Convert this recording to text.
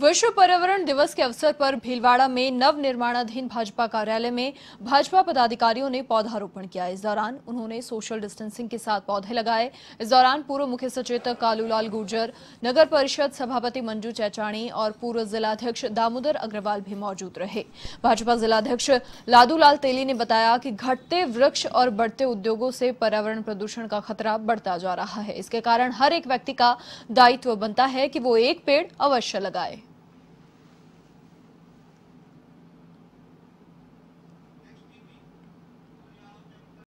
विश्व पर्यावरण दिवस के अवसर पर भीलवाड़ा में नव निर्माणाधीन भाजपा कार्यालय में भाजपा पदाधिकारियों ने पौधारोपण किया इस दौरान उन्होंने सोशल डिस्टेंसिंग के साथ पौधे लगाए इस दौरान पूर्व मुख्य सचेतक कालूलाल गुर्जर नगर परिषद सभापति मंजू चैचाणी और पूर्व जिलाध्यक्ष दामोदर अग्रवाल भी मौजूद रहे भाजपा जिलाध्यक्ष लादूलाल तेली ने बताया कि घटते वृक्ष और बढ़ते उद्योगों से पर्यावरण प्रदूषण का खतरा बढ़ता जा रहा है इसके कारण हर एक व्यक्ति का दायित्व बनता है कि वो एक पेड़ अवश्य लगाए